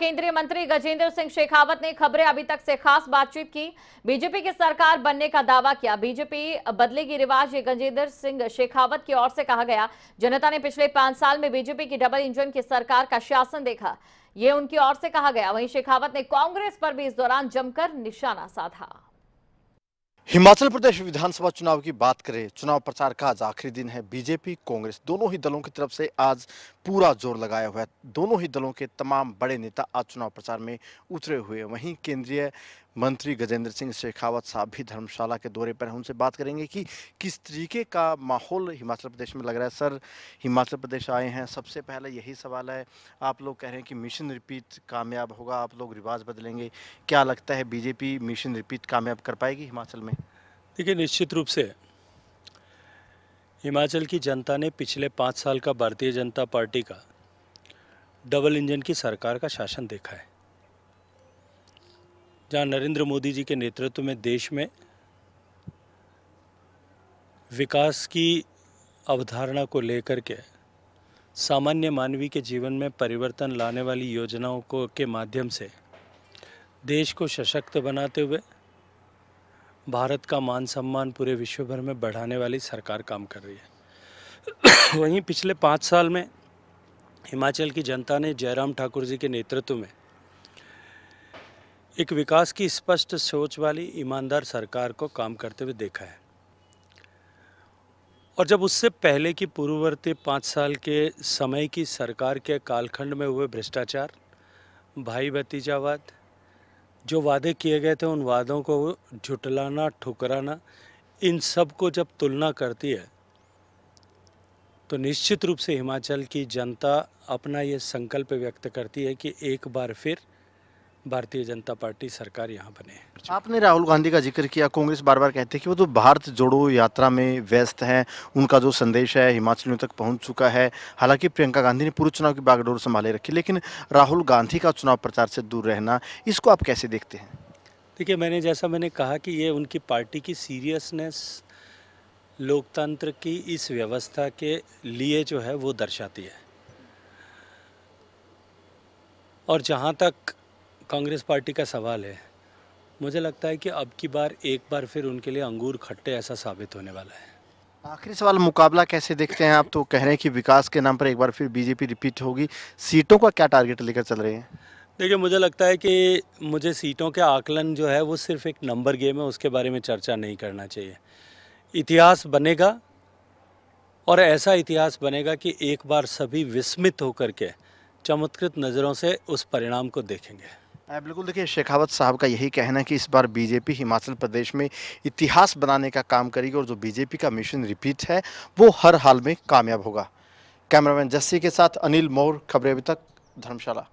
केंद्रीय मंत्री गजेंद्र सिंह शेखावत ने खबरें अभी तक से खास बातचीत की बीजेपी की सरकार बनने का दावा किया बीजेपी बदलेगी रिवाज ये गजेंद्र सिंह शेखावत की ओर से कहा गया जनता ने पिछले पांच साल में बीजेपी की डबल इंजन की सरकार का शासन देखा ये उनकी ओर से कहा गया वहीं शेखावत ने कांग्रेस पर भी इस दौरान जमकर निशाना साधा हिमाचल प्रदेश विधानसभा चुनाव की बात करें चुनाव प्रचार का आज आखिरी दिन है बीजेपी कांग्रेस दोनों ही दलों की तरफ से आज पूरा जोर लगाया हुआ है दोनों ही दलों के तमाम बड़े नेता आज चुनाव प्रचार में उतरे हुए वहीं केंद्रीय मंत्री गजेंद्र सिंह शेखावत साहब भी धर्मशाला के दौरे पर हैं उनसे बात करेंगे कि किस तरीके का माहौल हिमाचल प्रदेश में लग रहा है सर हिमाचल प्रदेश आए हैं सबसे पहले यही सवाल है आप लोग कह रहे हैं कि मिशन रिपीट कामयाब होगा आप लोग रिवाज बदलेंगे क्या लगता है बीजेपी मिशन रिपीट कामयाब कर पाएगी हिमाचल में देखिए निश्चित रूप से हिमाचल की जनता ने पिछले पाँच साल का भारतीय जनता पार्टी का डबल इंजन की सरकार का शासन देखा है जहां नरेंद्र मोदी जी के नेतृत्व में देश में विकास की अवधारणा को लेकर के सामान्य मानवी के जीवन में परिवर्तन लाने वाली योजनाओं को के माध्यम से देश को सशक्त बनाते हुए भारत का मान सम्मान पूरे विश्व भर में बढ़ाने वाली सरकार काम कर रही है वहीं पिछले पाँच साल में हिमाचल की जनता ने जयराम ठाकुर जी के नेतृत्व में एक विकास की स्पष्ट सोच वाली ईमानदार सरकार को काम करते हुए देखा है और जब उससे पहले की पूर्ववर्ती पाँच साल के समय की सरकार के कालखंड में हुए भ्रष्टाचार भाई भतीजावाद जो वादे किए गए थे उन वादों को झुटलाना ठुकराना इन सब को जब तुलना करती है तो निश्चित रूप से हिमाचल की जनता अपना ये संकल्प व्यक्त करती है कि एक बार फिर भारतीय जनता पार्टी सरकार यहाँ बने आपने राहुल गांधी का जिक्र किया कांग्रेस बार बार कहते हैं कि वो तो भारत जोड़ो यात्रा में व्यस्त हैं उनका जो संदेश है हिमाचलियों तक पहुंच चुका है हालांकि प्रियंका गांधी ने पूर्व चुनाव की बागडोर संभाले रखी लेकिन राहुल गांधी का चुनाव प्रचार से दूर रहना इसको आप कैसे देखते हैं देखिए मैंने जैसा मैंने कहा कि ये उनकी पार्टी की सीरियसनेस लोकतंत्र की इस व्यवस्था के लिए जो है वो दर्शाती है और जहाँ तक कांग्रेस पार्टी का सवाल है मुझे लगता है कि अब की बार एक बार फिर उनके लिए अंगूर खट्टे ऐसा साबित होने वाला है आखिरी सवाल मुकाबला कैसे देखते हैं आप तो कह रहे हैं कि विकास के नाम पर एक बार फिर बीजेपी रिपीट होगी सीटों का क्या टारगेट लेकर चल रहे हैं देखिए मुझे लगता है कि मुझे सीटों के आकलन जो है वो सिर्फ एक नंबर गेम है उसके बारे में चर्चा नहीं करना चाहिए इतिहास बनेगा और ऐसा इतिहास बनेगा कि एक बार सभी विस्मित होकर के चमत्कृत नज़रों से उस परिणाम को देखेंगे बिल्कुल देखिए शेखावत साहब का यही कहना है कि इस बार बीजेपी हिमाचल प्रदेश में इतिहास बनाने का काम करेगी और जो बीजेपी का मिशन रिपीट है वो हर हाल में कामयाब होगा कैमरामैन जस्सी के साथ अनिल मोर खबरें अभी तक धर्मशाला